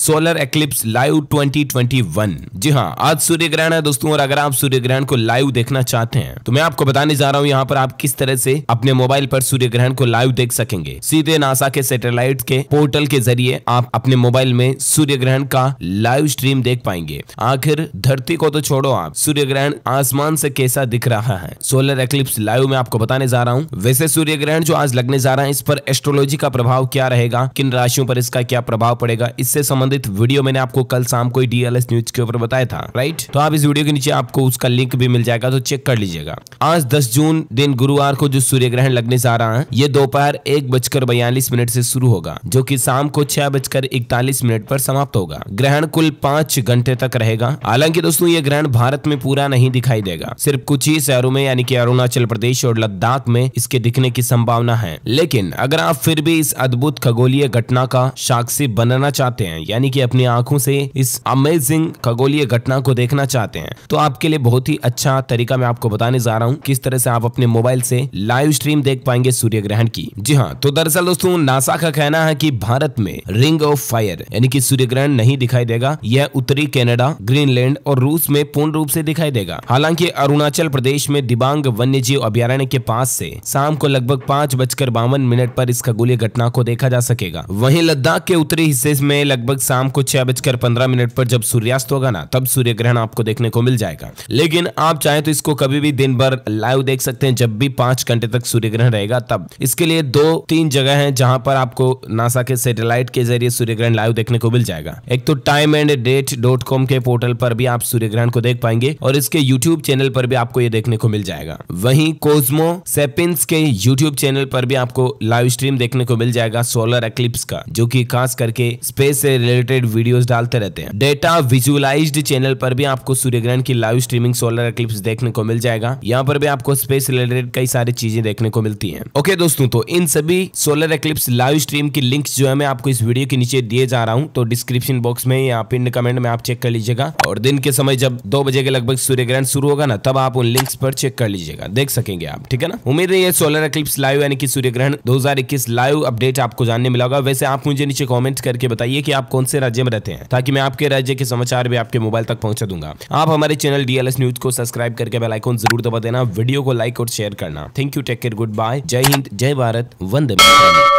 solar eclipse live 2021 जी हाँ आज सूर्य ग्रहण है दोस्तों और अगर आप सूर्य ग्रहण को लाइव देखना चाहते हैं तो मैं आपको बताने जा रहा हूँ यहाँ पर आप किस तरह से अपने मोबाइल पर सूर्य ग्रहण को लाइव देख सकेंगे सीधे नासा के सैटेलाइट के पोर्टल के जरिए आप अपने मोबाइल में सूर्य ग्रहण का लाइव स्ट्रीम देख पाएंगे आखिर धरती को तो छोड़ो आप सूर्य ग्रहण आसमान से कैसा दिख रहा है सोलर एक्लिप्स लाइव में आपको बताने जा रहा हूँ वैसे सूर्य ग्रहण जो आज लगने जा रहा है इस पर एस्ट्रोलॉजी का प्रभाव क्या रहेगा किन राशियों पर इसका क्या प्रभाव पड़ेगा इससे संबंध संबंधित वीडियो मैंने आपको कल शाम को डीएलएस न्यूज के ऊपर बताया था राइट तो आप इस वीडियो के नीचे आपको उसका लिंक भी मिल जाएगा तो चेक कर लीजिएगा आज दस जून दिन गुरुवार को जो सूर्य ग्रहण लगने जा रहा है ये दोपहर एक बजकर बयालीस मिनट से शुरू होगा जो की शाम को छह बजकर इकतालीस मिनट पर समाप्त होगा ग्रहण कुल पांच घंटे तक रहेगा हालांकि दोस्तों ये ग्रहण भारत में पूरा नहीं दिखाई देगा सिर्फ कुछ ही शहरों में यानी कि अरुणाचल प्रदेश और लद्दाख में इसके दिखने की संभावना है लेकिन अगर आप फिर भी इस अद्भुत खगोलीय घटना का साक्षी बनना चाहते हैं यानी कि अपनी आंखों से इस अमेजिंग खगोलीय घटना को देखना चाहते हैं तो आपके लिए बहुत ही अच्छा तरीका मैं आपको बताने जा रहा हूँ किस तरह से आप अपने मोबाइल से लाइव स्ट्रीम देख पाएंगे सूर्य ग्रहण की जी हाँ तो दरअसल दोस्तों नासा का कहना है की भारत में रिंग ऑफ फायर यानी की सूर्य ग्रहण नहीं दिखाई देगा यह उत्तरी कैनेडा ग्रीनलैंड और रूस में पूर्ण रूप से दिखाई देगा हालांकि अरुणाचल प्रदेश में दिबांग वन्य जीव अभ्यारण्य के पास से शाम को लगभग पाँच बजकर बावन मिनट पर इस खगोलीय घटना को देखा जा सकेगा वहीं लद्दाख के उत्तरी हिस्से में लगभग शाम को छह बजकर पंद्रह मिनट पर जब सूर्यास्त होगा ना तब सूर्य ग्रहण आपको देखने को मिल जाएगा लेकिन आप चाहे तो इसको कभी भी दिन भर लाइव देख सकते हैं जब भी पांच घंटे तक सूर्य ग्रहण रहेगा तब इसके लिए दो तीन जगह है जहां पर आपको नासा के सेटेलाइट के जरिए सूर्य ग्रहण लाइव देखने को मिल जाएगा एक तो time and date dot com के पोर्टल पर भी आप सूर्य ग्रहण को देख पाएंगे और इसके यूट्यूब चैनल पर भी आपको ये देखने को मिल जाएगा वहीं कोजमो सेपिंस के यूट्यूब चैनल पर भी आपको लाइव स्ट्रीम देखने को मिल जाएगा सोलर एक्लिप्स का जो की खास करके स्पेस से रिलेटेड रिलेटेड वीडियोस डालते रहते हैं डेटा विजुअलाइज्ड चैनल पर भी आपको सूर्य ग्रहण की लाइव स्ट्रीमिंग सोलर क्लिप्स देखने को मिल जाएगा यहाँ पर भी आपको स्पेस रिलेटेड कई सारी चीजें देखने को मिलती है ओके दोस्तों तो इन सभी सोलर एक्लिप्स लाइव स्ट्रीम की लिंक जो है मैं आपको इस वीडियो के नीचे दिए जा रहा हूँ तो डिस्क्रिप्शन बॉक्स में या पिन कमेंट में आप चेक कर लीजिएगा और दिन के समय जब दो बजे के लगभग सूर्य ग्रहण शुरू होगा ना तब आप उन लिंक्स पर चेक कर लीजिएगा देख सकेंगे आप ठीक है ना उम्मीद है ये सोलर एक्लिप्स लाइव यानी कि सूर्य ग्रहण 2021 लाइव अपडेट आपको जानने मिला होगा वैसे आप मुझे नीचे कमेंट करके बताइए कि आप कौन से राज्य में रहते हैं ताकि मैं आपके राज्य के समाचार भी आपके मोबाइल तक पहुंचा दूंगा आप हमारे चैनल डीएलएस न्यूज को सब्सक्राइब करके बेलाइकॉन जरूर दबा देना वीडियो को लाइक और शेयर करना thank you take care good bye जय हिंद जय भारत वंदे मातरम